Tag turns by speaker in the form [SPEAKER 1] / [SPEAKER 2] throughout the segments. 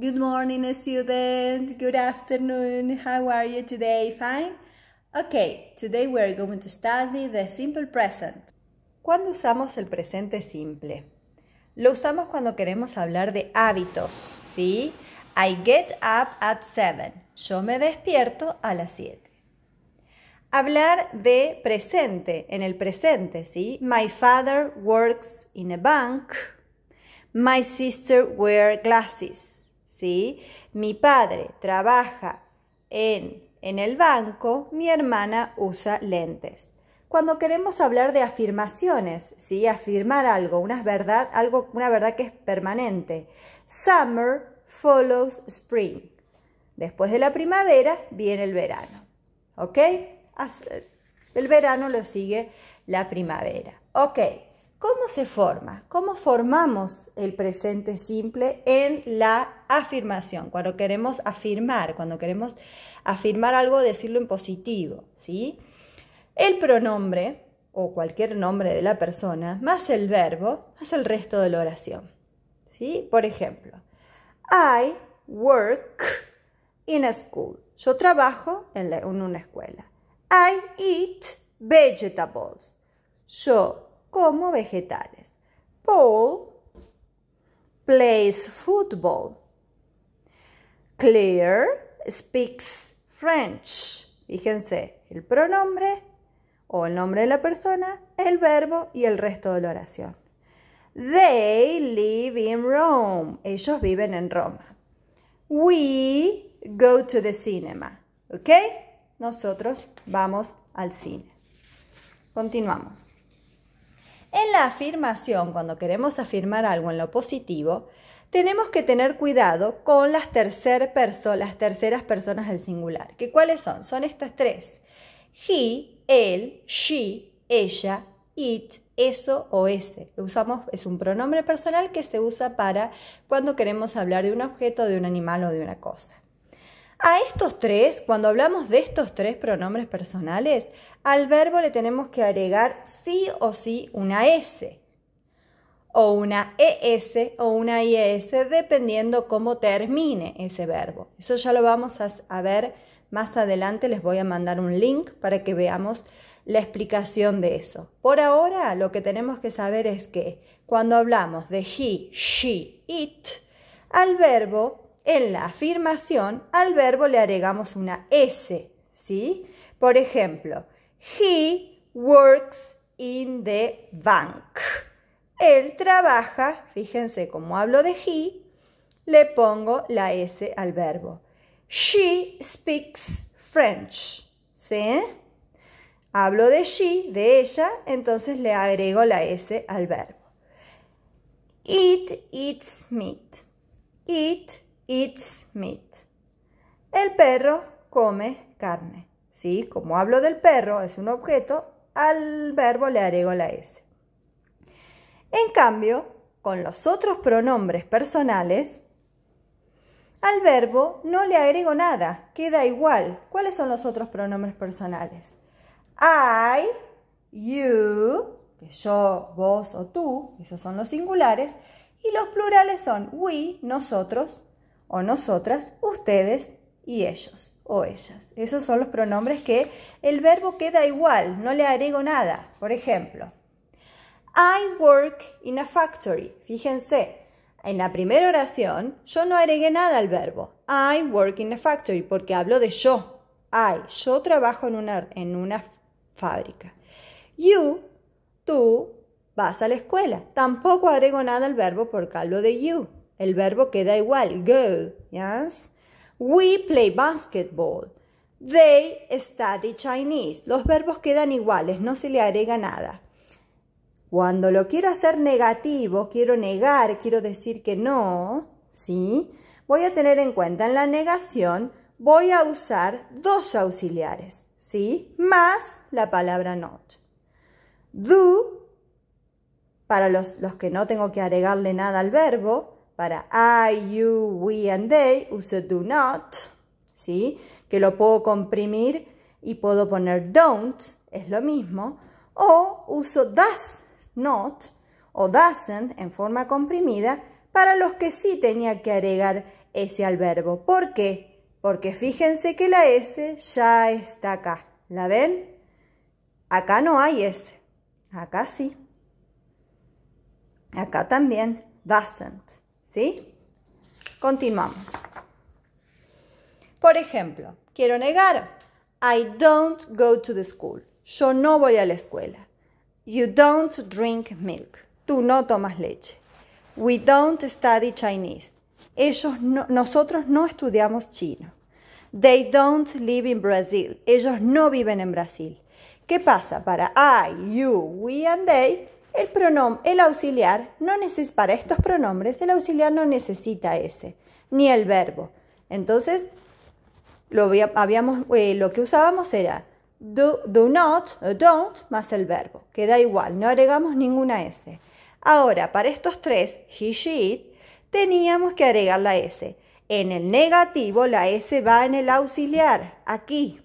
[SPEAKER 1] Good morning, student. Good afternoon. How are you today? Fine? Okay, today we're going to study the simple present. ¿Cuándo usamos el presente simple? Lo usamos cuando queremos hablar de hábitos, ¿sí? I get up at 7. Yo me despierto a las 7. Hablar de presente, en el presente, ¿sí? My father works in a bank. My sister wears glasses. Mi padre trabaja en, el banco, mi hermana usa lentes. Cuando queremos hablar de afirmaciones, ¿sí? Afirmar algo, una verdad, algo, una verdad que es permanente. Summer follows spring. Después de la primavera viene el verano, El verano lo sigue la primavera. Ok. ¿Cómo se forma? ¿Cómo formamos el presente simple en la afirmación? Cuando queremos afirmar, cuando queremos afirmar algo, decirlo en positivo, ¿sí? El pronombre o cualquier nombre de la persona, más el verbo, más el resto de la oración. ¿Sí? Por ejemplo, I work in a school. Yo trabajo en, una escuela. I eat vegetables. Yo como vegetales. Paul plays football. Claire speaks French. Fíjense, el pronombre o el nombre de la persona, el verbo y el resto de la oración. They live in Rome. Ellos viven en Roma. We go to the cinema. ¿Ok? Nosotros vamos al cine. Continuamos. En la afirmación, cuando queremos afirmar algo en lo positivo, tenemos que tener cuidado con las, las terceras personas del singular. ¿Qué ¿Cuáles son? Son estas tres. He, él, she, ella, it, eso o ese. Usamos, es un pronombre personal que se usa para cuando queremos hablar de un objeto, de un animal o de una cosa. A estos tres, cuando hablamos de estos tres pronombres personales, al verbo le tenemos que agregar sí o sí una S o una ES o una IS, e dependiendo cómo termine ese verbo. Eso ya lo vamos a, ver más adelante, les voy a mandar un link para que veamos la explicación de eso. Por ahora, lo que tenemos que saber es que cuando hablamos de he, she, it, al verbo en la afirmación al verbo le agregamos una S, ¿sí? Por ejemplo, he works in the bank. Él trabaja, fíjense cómo hablo de he, le pongo la S al verbo. She speaks French, ¿sí? Hablo de she, de ella, entonces le agrego la S al verbo. It eats meat. It It's meat. El perro come carne. ¿Sí? Como hablo del perro, es un objeto, al verbo le agrego la S. En cambio, con los otros pronombres personales, al verbo no le agrego nada, queda igual. ¿Cuáles son los otros pronombres personales? I, you, que yo, vos o tú, esos son los singulares, y los plurales son we, nosotros, o nosotras, ustedes y ellos o ellas. Esos son los pronombres que el verbo queda igual, no le agrego nada. Por ejemplo, I work in a factory. Fíjense, en la primera oración yo no agregué nada al verbo. I work in a factory porque hablo de yo. I, yo trabajo en una, en una fábrica. You, tú, vas a la escuela. Tampoco agrego nada al verbo porque hablo de you. El verbo queda igual, go. Yes. We play basketball. They study Chinese. Los verbos quedan iguales, no se le agrega nada. Cuando lo quiero hacer negativo, quiero negar, quiero decir que no, ¿sí? Voy a tener en cuenta en la negación, voy a usar dos auxiliares, ¿sí? Más la palabra not. Do, para los, los que no tengo que agregarle nada al verbo, para I, you, we and they uso do not, ¿sí? Que lo puedo comprimir y puedo poner don't, es lo mismo. O uso does not o doesn't en forma comprimida para los que sí tenía que agregar ese al verbo. ¿Por qué? Porque fíjense que la S ya está acá. ¿La ven? Acá no hay S. Acá sí. Acá también. Doesn't. ¿Sí? Continuamos. Por ejemplo, quiero negar. I don't go to the school. Yo no voy a la escuela. You don't drink milk. Tú no tomas leche. We don't study Chinese. Ellos nosotros no estudiamos chino. They don't live in Brazil. Ellos no viven en Brasil. ¿Qué pasa? Para I, you, we and they el, el auxiliar no para estos pronombres el auxiliar no necesita ese, ni el verbo. Entonces, lo, habíamos, eh, lo que usábamos era do, do not don't más el verbo. Queda igual, no agregamos ninguna S. Ahora, para estos tres, he, she, it, teníamos que agregar la S. En el negativo, la S va en el auxiliar, aquí.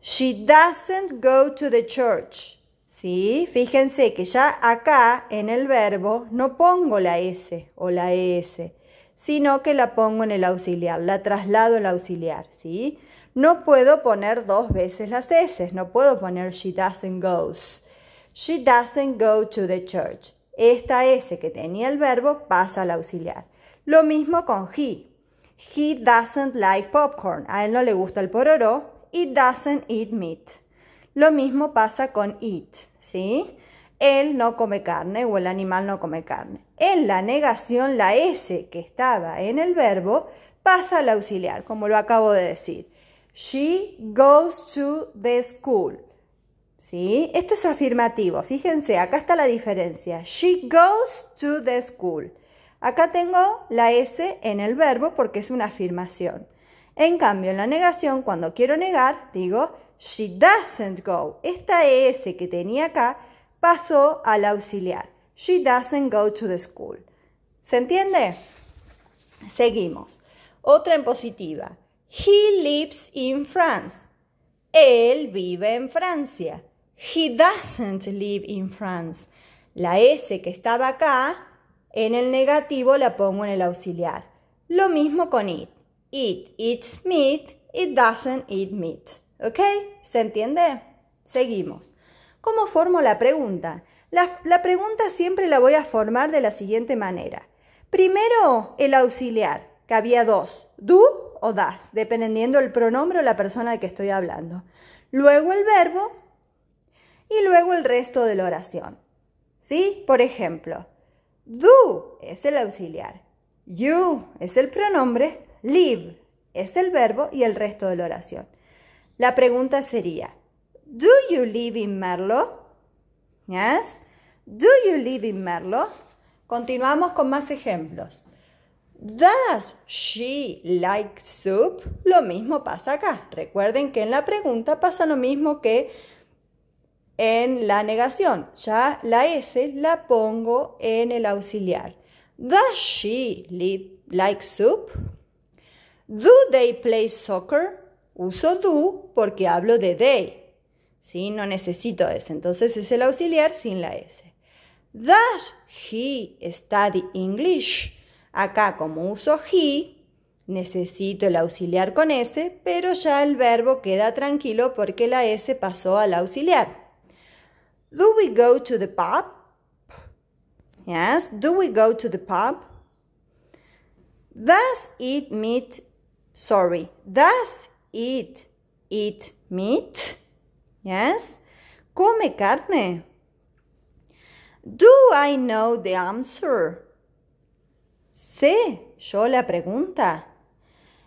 [SPEAKER 1] She doesn't go to the church. ¿Sí? Fíjense que ya acá en el verbo no pongo la S o la ES, sino que la pongo en el auxiliar, la traslado al auxiliar, ¿sí? No puedo poner dos veces las S, no puedo poner she doesn't goes. She doesn't go to the church. Esta S que tenía el verbo pasa al auxiliar. Lo mismo con he. He doesn't like popcorn. A él no le gusta el pororo. Y doesn't eat meat. Lo mismo pasa con it, ¿sí? Él no come carne o el animal no come carne. En la negación, la S que estaba en el verbo pasa al auxiliar, como lo acabo de decir. She goes to the school. ¿Sí? Esto es afirmativo. Fíjense, acá está la diferencia. She goes to the school. Acá tengo la S en el verbo porque es una afirmación. En cambio, en la negación, cuando quiero negar, digo she doesn't go. Esta e S que tenía acá pasó al auxiliar. She doesn't go to the school. ¿Se entiende? Seguimos. Otra en positiva. He lives in France. Él vive en Francia. He doesn't live in France. La S que estaba acá, en el negativo la pongo en el auxiliar. Lo mismo con it. It eats meat, it doesn't eat meat. ¿Ok? ¿Se entiende? Seguimos. ¿Cómo formo la pregunta? La, pregunta siempre la voy a formar de la siguiente manera. Primero, el auxiliar, que había dos, do o das, dependiendo del pronombre o la persona de que estoy hablando. Luego el verbo y luego el resto de la oración. ¿Sí? Por ejemplo, do es el auxiliar, you es el pronombre, live es el verbo y el resto de la oración. La pregunta sería, Do you live in Merlo? Yes. Do you live in Merlo? Continuamos con más ejemplos. Does she like soup? Lo mismo pasa acá. Recuerden que en la pregunta pasa lo mismo que en la negación. Ya la S la pongo en el auxiliar. Does she like soup? Do they play soccer? Uso do porque hablo de they. ¿Sí? No necesito ese, Entonces es el auxiliar sin la S. Does he study English? Acá como uso he, necesito el auxiliar con S, pero ya el verbo queda tranquilo porque la S pasó al auxiliar. Do we go to the pub? Yes, do we go to the pub? Does it meet, sorry, does eat, eat meat. Yes? Come carne. Do I know the answer? Sé yo la pregunta.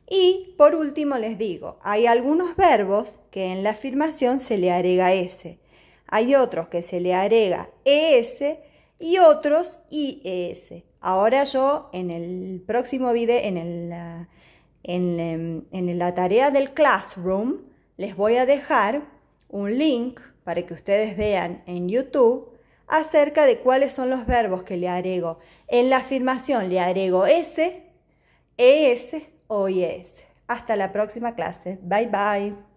[SPEAKER 1] Y por último les digo, hay algunos verbos que en la afirmación se le agrega S. Hay otros que se le agrega ES y otros IES. Ahora yo en el próximo video, en el... Em, en, la tarea del Classroom les voy a dejar un link para que ustedes vean en YouTube acerca de cuáles son los verbos que le agrego. En la afirmación le agrego S, ES o es. Hasta la próxima clase. Bye bye.